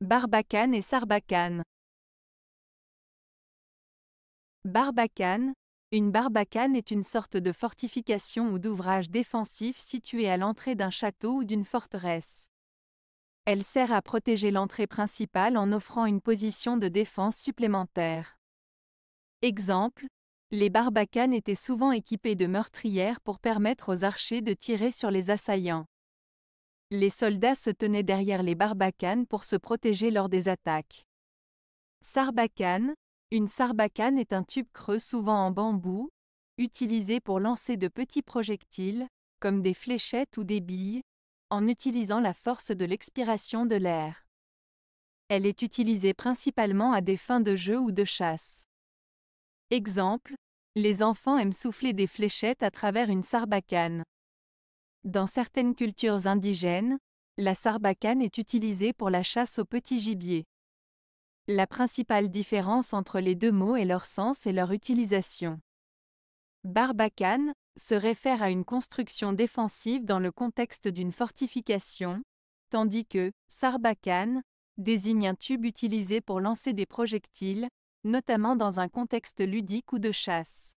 Barbacane et Sarbacane. Barbacane, une barbacane est une sorte de fortification ou d'ouvrage défensif situé à l'entrée d'un château ou d'une forteresse. Elle sert à protéger l'entrée principale en offrant une position de défense supplémentaire. Exemple, les barbacanes étaient souvent équipées de meurtrières pour permettre aux archers de tirer sur les assaillants. Les soldats se tenaient derrière les barbacanes pour se protéger lors des attaques. Sarbacane. Une sarbacane est un tube creux souvent en bambou, utilisé pour lancer de petits projectiles, comme des fléchettes ou des billes, en utilisant la force de l'expiration de l'air. Elle est utilisée principalement à des fins de jeu ou de chasse. Exemple, les enfants aiment souffler des fléchettes à travers une sarbacane. Dans certaines cultures indigènes, la sarbacane est utilisée pour la chasse au petit gibier. La principale différence entre les deux mots est leur sens et leur utilisation. Barbacane se réfère à une construction défensive dans le contexte d'une fortification, tandis que sarbacane désigne un tube utilisé pour lancer des projectiles, notamment dans un contexte ludique ou de chasse.